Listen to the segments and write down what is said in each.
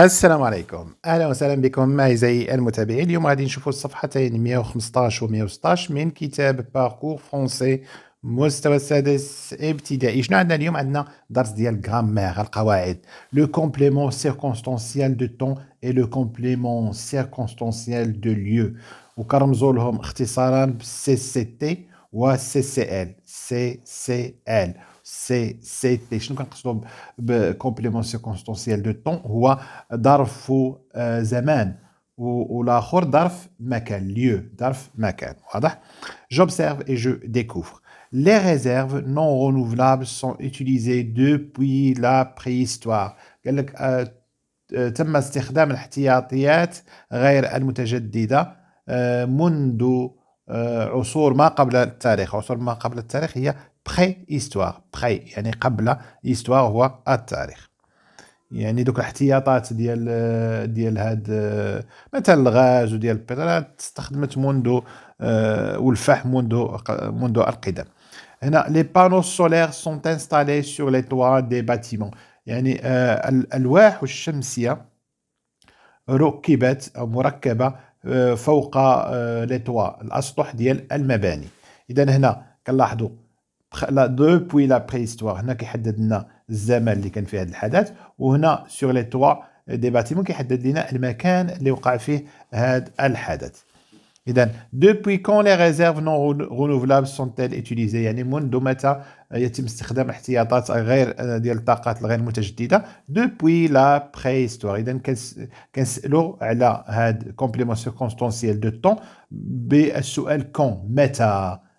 السلام عليكم اهلا وسهلا بكم اعزائي المتابعين اليوم غادي نشوفوا الصفحتين 115 و 116 من كتاب باركور فرونسي مستوى السادس ابتدائي شنو عندنا اليوم عندنا درس ديال غرامير القواعد لو كومبليمون سيركونستانسيال دو طون اي لو كومبليمون سيركونستانسيال دو ليو وكرمزوا لهم اختصارا بالسي سي تي و سي سي ال سي سي ال سيتي شنو كنقصدوا بكومبليمون سيكونستونسيال دو طون هو ظرف زمان والاخر ظرف مكان lieu ظرف مكان واضح j'observe et je découvre les réserves non renouvelables sont utilisées depuis la préhistoire تم استخدام الاحتياطيات غير المتجدده منذ عصور ما قبل التاريخ عصور ما قبل التاريخ هي بري هيستوار بري يعني قبل هيستوار هو التاريخ يعني دوك الاحتياطات ديال ديال هاد مثلا الغاز وديال البترول استخدمت منذ آه، والفحم منذ منذ القدم هنا لي بانو سولير سون انستالي سور لي توا دي باتيمون يعني آه، الالواح الشمسيه ركبت او مركبه آه، فوق لي توا الاسطح ديال المباني اذا هنا كنلاحظوا لا دو بوي لا بريستوار هنا كيحدد لنا الزمان اللي كان فيه هذا الحدث وهنا سور لي توا دي باتيمون كيحدد لنا المكان اللي وقع فيه هذا الحدث اذا دوبوي كون لي ريزيرف نون رونوفلابل سون تيل اتيليزي يعني منذ متى يتم استخدام احتياطات غير آه، ديال الطاقات الغير متجدده دوبوي لا بريستوار اذا كنسالو على هاد كومبليمون سيكونستونسيال دو طون بالسؤال كون متى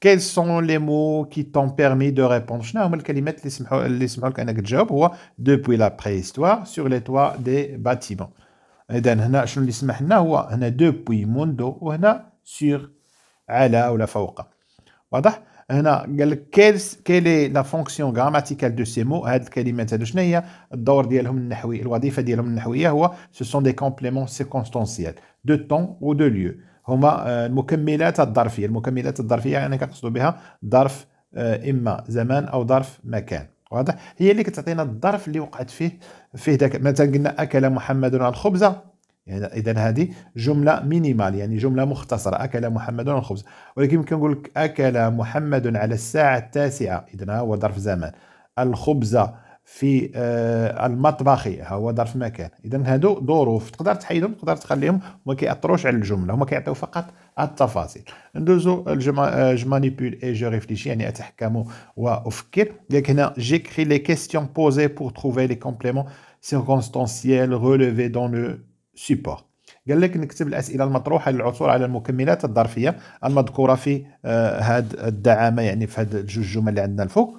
quels sont les mots qui t'ont permis de répondre شنو هما الكلمات اللي سمحوا اللي سمحوا لك انك تجاوب هو depuis la préhistoire sur les toits des bâtiments اذا هنا شنو اللي سمح لنا هو هنا depuis منذ وهنا sur على ولا فوق واضح هنا قال لك كيل كيل لا فونكسيون غراماتيكال دو سي مو هاد الكلمات هادو شنو هي الدور ديالهم النحوي الوظيفه ديالهم النحويه هو سو سون دي كومبليمون سيكونستونسيال دو طون و دو ليو هما آه، المكملات الظرفيه المكملات الظرفيه يعني كنقصدوا بها ظرف آه، اما زمان او ظرف مكان واضح هي اللي كتعطينا الظرف اللي وقعت فيه فيه داك مثلا قلنا اكل محمد الخبز يعني اذا هذه جمله مينيمال يعني جمله مختصره اكل محمد الخبز ولكن يمكن نقول لك اكل محمد على الساعه التاسعه اذا هو ظرف زمان الخبز في آه، المطبخ هو ظرف مكان اذا هادو ظروف تقدر تحيدهم تقدر تخليهم وما كيأثروش على الجمله هما كيعطيو فقط التفاصيل ندوزو جو مانيبول اي جو ريفليشي يعني اتحكم وافكر ياك هنا جيكري لي كيستيون بوزي بور تروفي لي كومبليمون سيركونستانسييل ريليفي دون لو سيبور قال لك نكتب الاسئله المطروحه للعثور على المكملات الظرفيه المذكوره في آه، هاد الدعامه يعني في هاد الجوج جمل اللي عندنا الفوق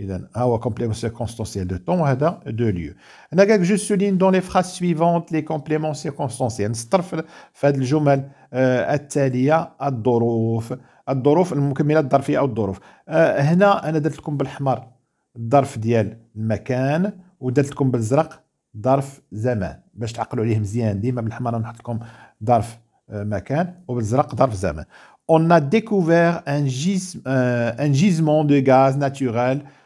اذا ها هو كومبليمون سيكونستونسيال دو طون هذا دو ليو أنا كاك جو سولين دون لي فراس سويفونت لي كومبليمون سيكونستونسيال نستر في هذه الجمل التالية الظروف الظروف المكملة الظرفية أو الظروف هنا أنا درت لكم بالاحمر الظرف ديال المكان ودرت لكم بالزرق ظرف زمان باش تعقلوا عليه مزيان ديما بالاحمر نحط لكم ظرف مكان وبالزرق ظرف زمان On a découvert un, euh, un gisement de gaz naturel euh,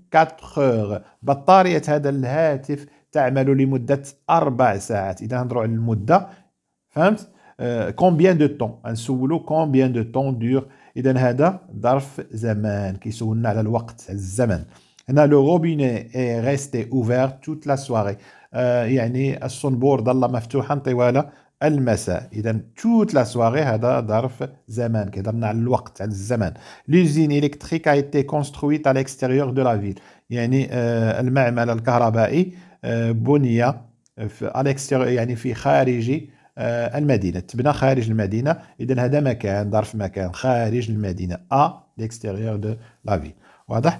4 بطارية هذا الهاتف تعمل لمدة أربع ساعات إذا نهضروا على المدة فهمت كومبيان دو طون نسولو كومبيان دو طون دور اذا هذا ظرف زمان كيسولنا على الوقت الزمن هنا لو روبيني اي ريستي اوفير توت لا سواري يعني الصنبور ظل مفتوحا طوال المساء اذا توت لا سواري هذا ظرف زمان كيهضرنا على الوقت على يعني الزمان لوزين الكتريك ا ايتي كونسترويت على اكستيريور دو لا فيل يعني آه، المعمل الكهربائي آه، بني آه، في يعني في خارج المدينه تبنى خارج المدينه اذا هذا مكان ظرف مكان خارج المدينه ا ليكستيريور دو لا فيل واضح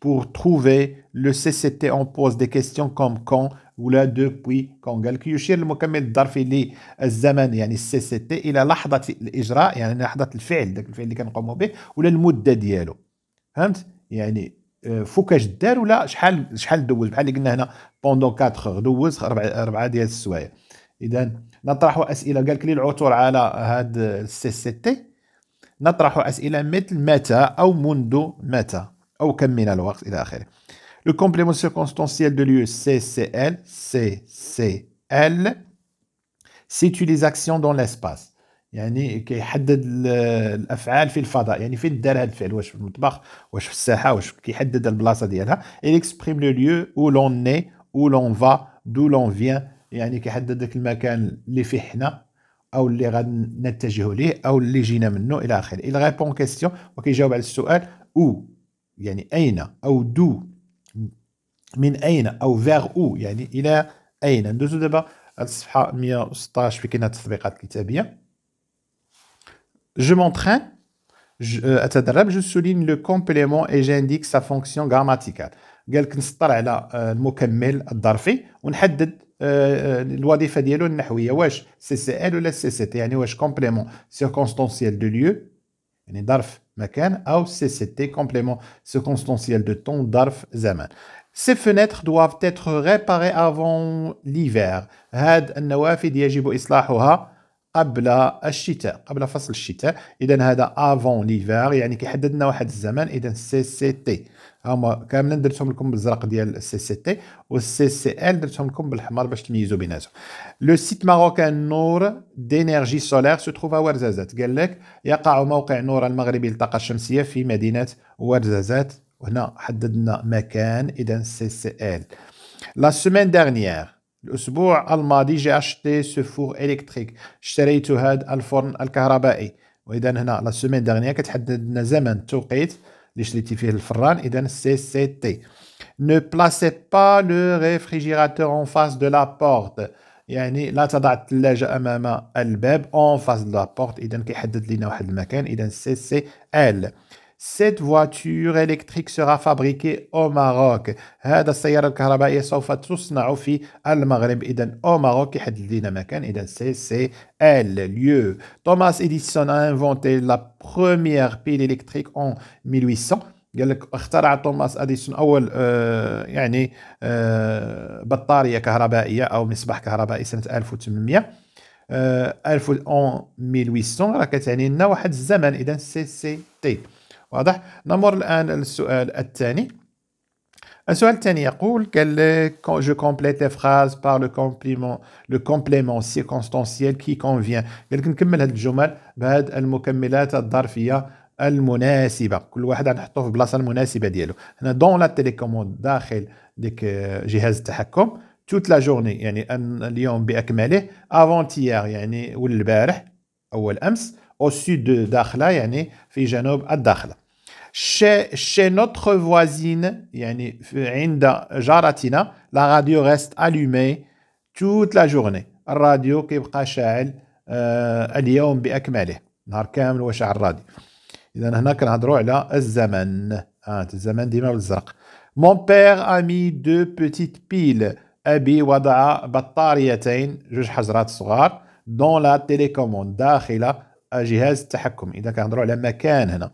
pour trouver le CCT. On pose des questions comme quand ولا دوبوي كون قال لك يشير المكمل الظرفي للزمن يعني السي سي تي الى لحظه الاجراء يعني لحظه الفعل ذاك الفعل اللي كنقوموا به ولا المده ديالو فهمت يعني فوكاش دار ولا شحال شحال دوز بحال اللي قلنا هنا بوندون 4 دوز اربعه ديال السوايع اذا نطرح اسئله قال لك لي العثور على هاد السي سي تي نطرح اسئله مثل متى او منذ متى أو كم من الوقت إلى آخره le complément circonstanciel de lieu CCL CCL situe les actions dans l'espace يعني كيحدد الافعال في الفضاء يعني فين دار هذا الفعل واش في المطبخ واش في الساحه واش كيحدد البلاصه ديالها il exprime le lieu où l'on est où l'on va d'où l'on vient يعني كيحدد داك المكان اللي فيه حنا او اللي غنتجهوا ليه او اللي جينا منه الى اخره il répond question وكيجاوب على السؤال où يعني أين أو دو من أين أو فيغ أو يعني إلى أين ندوزو دابا الصفحة 116 في كاينة التطبيقات الكتابية Je m'entraîne, je, أتدرب je souligne le complément et j'indique sa fonction grammaticale قال لك نسطر على المكمل الظرفي ونحدد الوظيفه ديالو النحويه واش سي سي ال ولا سي سي تي يعني واش كومبليمون سيركونستونسيال دو ليو يعني ظرف مكان أو CCT complément circonstanciel de temps darf زمن Ces fenêtres doivent être réparées avant l'hiver. هاد النوافذ يجب إصلاحها قبل الشتاء قبل فصل الشتاء اذا هذا افون ليفر يعني كيحدد لنا واحد الزمان اذا سي سي تي هما كاملين درتهم لكم بالزرق ديال السي سي تي والسي سي ال درتهم لكم بالحمر باش تميزوا بيناتهم لو سيت ماروكان نور دينيرجي سولير سو تروفا ورزازات قال لك يقع موقع نور المغربي للطاقه الشمسيه في مدينه ورزازات وهنا حددنا مكان اذا سي سي ال لا سيمين dernière الأسبوع الماضي جي اشتي سو إلكتريك اشتريت هاد الفرن الكهربائي وإذا هنا لا سومين دغنيا كتحدد لنا زمن التوقيت اللي شريتي فيه الفران إذا سي سي تي ne placez pas le réfrigérateur en face de la porte يعني لا تضع الثلاجة أمام الباب en face de la porte إذا كيحدد لنا واحد المكان إذا سي سي ال cette voiture électrique sera fabriquée au Maroc هذا السيارة الكهربائية سوف تصنع في المغرب إذا au Maroc يحدد لنا مكان إذا c'est سي ال lieu Thomas Edison a inventé la première pile électrique en 1800 قال لك اخترع توماس اديسون اول آه يعني آه بطاريه كهربائيه او مصباح كهربائي سنه 1800 1800 راه كتعني لنا واحد الزمن اذا سي سي تي واضح نمر الآن للسؤال الثاني السؤال الثاني يقول قال لك جو كومبليت فراز بار لو كومبليمون لو كومبليمون سيكونستانسييل كي كونفيان قال لك نكمل هاد الجمل بهاد المكملات الظرفيه المناسبه كل واحد غنحطوه في البلاصه المناسبه ديالو هنا دون لا تيليكوموند داخل ديك جهاز التحكم توت لا جورني يعني اليوم باكمله افونتيير يعني والبارح اول امس au sud de Dakhla, yani fi janob ad Dakhla. Chez, chez notre voisine, inda jaratina, la radio reste allumée toute la journée. Radio kibqa sha'al euh, al-yawm bi akmalih. Nhar kamel wa sha'al radio. Idan hna kanhadrou ala az-zaman. Ah, az-zaman dima bel Mon père a mis deux petites piles. Abi wada'a battariyatayn, juj hazrat sghar, dans la télécommande. Dakhila جهاز التحكم اذا كنهضروا على مكان هنا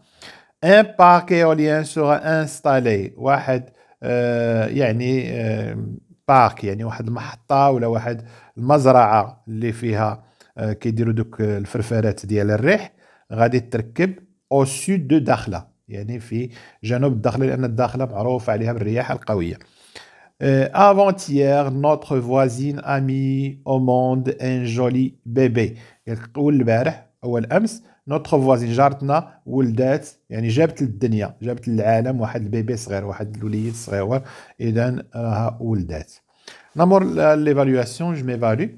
ان باركي اوليان سوغ انستالي واحد يعني بارك يعني واحد المحطه ولا واحد المزرعه اللي فيها كيديروا دوك الفرفارات ديال الريح غادي تركب او سود دو داخله يعني في جنوب الداخله لان الداخله معروف عليها بالرياح القويه Avant-hier, notre voisine a mis au monde un joli bébé. اول امس نوتخ فوازين جارتنا ولدات يعني جابت للدنيا جابت للعالم واحد البيبي صغير واحد الوليد صغير اذا راها ولدات نمر ليفالواسيون جو ميفالو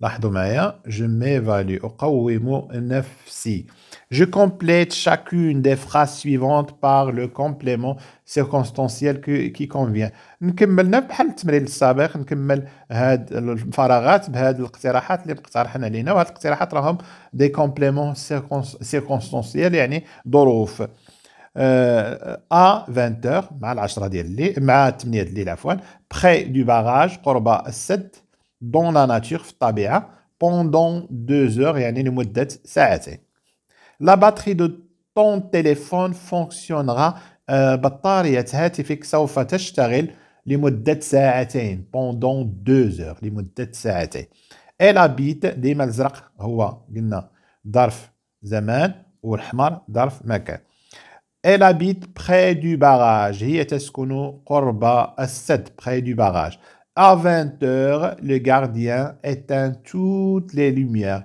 لاحظوا معايا جو ميفالو اقوم نفسي Je complète chacune des phrases suivantes par le complément circonstanciel qui convient. نكملنا بحال التمرين السابق نكمل هاد الفراغات بهاد الاقتراحات اللي اقترحنا علينا وهاد الاقتراحات راهم دي كومبليمون سيركونستانسيال يعني ظروف ا 20 مع 10 ديال الليل مع 8 ديال الليل عفوا بخي دو باراج قرب السد دون لا ناتور في الطبيعه بوندون 2 اور يعني لمده ساعتين la batterie de ton téléphone fonctionnera La هاتفك سوف تشتغل téléphone ساعتين pendant deux heures ساعتين Elle habite près du barrage. هي تسكن près du barrage. À 20 heures, le gardien éteint toutes les lumières.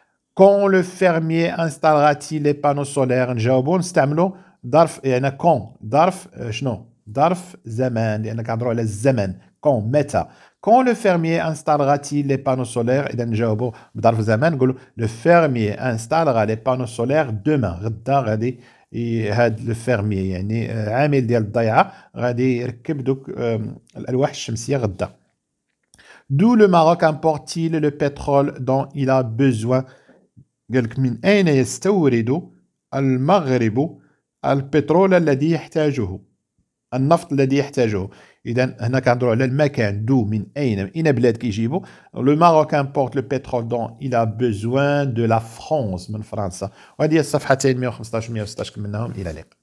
quand le fermier installera-t-il les panneaux solaires Jaobou, Stamlo, Darf, et un quand Darf, euh, je non, Darf, Zemen, et un cadre, le Zemen, quand Meta. Quand le fermier installera-t-il les panneaux solaires Et un Jaobou, Darf, Zemen, le fermier installera les panneaux solaires demain. Regardez, et le fermier, yani euh, Amil Dial Daya, regardez, les panneaux solaires demain. D'où le Maroc importe-t-il le pétrole dont il a besoin قالك من أين يستورد المغرب البترول الذي يحتاجه النفط الذي يحتاجه اذا هنا كنهضروا على المكان دو من اين اين بلاد كيجيبو لو ماروك امبورت لو بترول دون الى بوزوان دو لا فرانس من فرنسا وهذه هي الصفحتين 116 كملناهم الى اللقاء